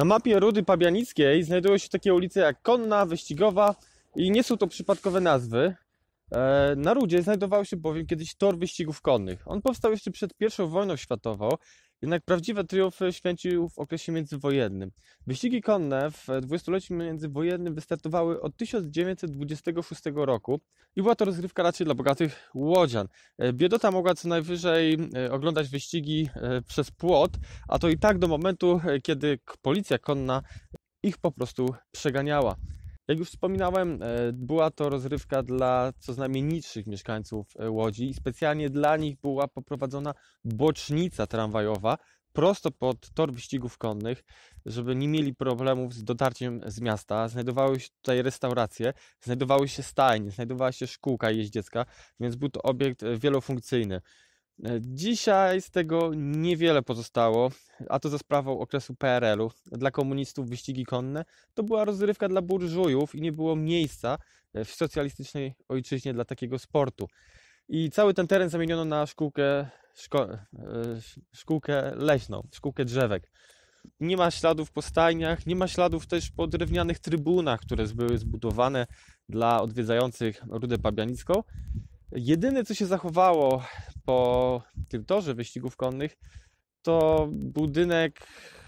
Na mapie Rudy Pabianickiej znajdują się takie ulice jak Konna, Wyścigowa i nie są to przypadkowe nazwy. E, na Rudzie znajdował się bowiem kiedyś tor wyścigów konnych. On powstał jeszcze przed I wojną światową jednak prawdziwe triumfy święcił w okresie międzywojennym. Wyścigi konne w dwudziestoleciu międzywojennym wystartowały od 1926 roku i była to rozgrywka raczej dla bogatych łodzian. E, biedota mogła co najwyżej e, oglądać wyścigi e, przez płot, a to i tak do momentu, kiedy policja konna ich po prostu przeganiała. Jak już wspominałem, e, była to rozrywka dla co najmniej niższych mieszkańców e, Łodzi i specjalnie dla nich była poprowadzona bocznica tramwajowa prosto pod tor wyścigów konnych, żeby nie mieli problemów z dotarciem z miasta. Znajdowały się tutaj restauracje, znajdowały się stajnie, znajdowała się szkółka jeździecka, więc był to obiekt e, wielofunkcyjny. E, dzisiaj z tego niewiele pozostało, a to za sprawą okresu PRL-u. Dla komunistów wyścigi konne to była rozrywka dla burżujów i nie było miejsca e, w socjalistycznej ojczyźnie dla takiego sportu. I cały ten teren zamieniono na szkółkę, szko, e, szkółkę leśną, szkółkę drzewek. Nie ma śladów po stajniach, nie ma śladów też po drewnianych trybunach, które były zbudowane dla odwiedzających Rudę Pabianicką. Jedyne, co się zachowało po tym torze wyścigów konnych, to budynek,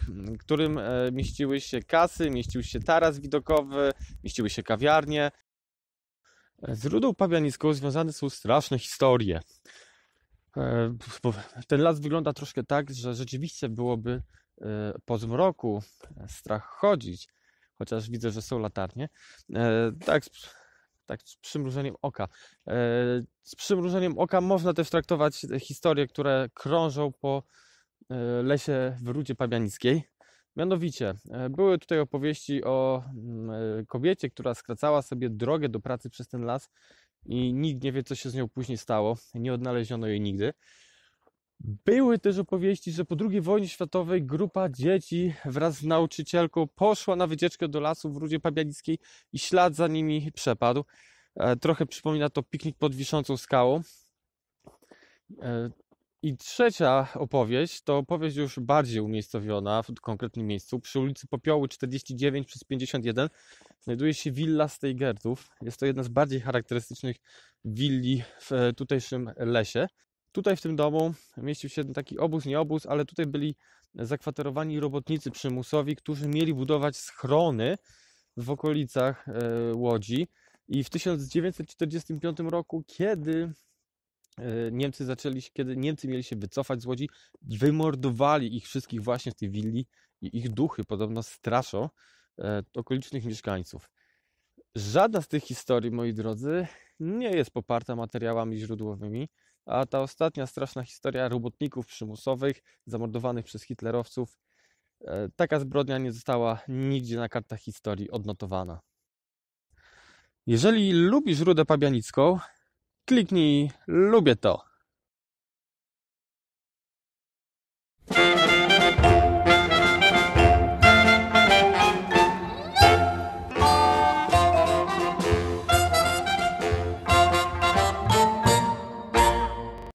w którym e, mieściły się kasy, mieścił się taras widokowy, mieściły się kawiarnie. Z rudą pawianicką związane są straszne historie. E, ten las wygląda troszkę tak, że rzeczywiście byłoby e, po zmroku strach chodzić, chociaż widzę, że są latarnie. Tak, tak z przymrużeniem oka. E, z przymrużeniem oka można też traktować historie, które krążą po e, lesie w Rudzie Pabianickiej. Mianowicie, e, były tutaj opowieści o mm, kobiecie, która skracała sobie drogę do pracy przez ten las i nikt nie wie, co się z nią później stało. Nie odnaleziono jej nigdy. Były też opowieści, że po II wojnie światowej grupa dzieci wraz z nauczycielką poszła na wycieczkę do lasu w Rudzie Pabianickiej i ślad za nimi przepadł. E, trochę przypomina to piknik pod wiszącą skałą. E, I trzecia opowieść to opowieść już bardziej umiejscowiona w konkretnym miejscu. Przy ulicy Popioły 49 przez 51 znajduje się willa Steigertów. Jest to jedna z bardziej charakterystycznych willi w e, tutejszym lesie. Tutaj w tym domu mieścił się taki obóz, nie obóz, ale tutaj byli zakwaterowani robotnicy przymusowi, którzy mieli budować schrony w okolicach e, Łodzi. I w 1945 roku, kiedy e, Niemcy zaczęli, kiedy Niemcy mieli się wycofać z Łodzi, wymordowali ich wszystkich właśnie w tej willi i ich duchy podobno straszą e, okolicznych mieszkańców. Żadna z tych historii, moi drodzy, nie jest poparta materiałami źródłowymi. A ta ostatnia straszna historia robotników przymusowych zamordowanych przez hitlerowców, e, taka zbrodnia nie została nigdzie na kartach historii odnotowana. Jeżeli lubisz Rudę Pabianicką, kliknij lubię to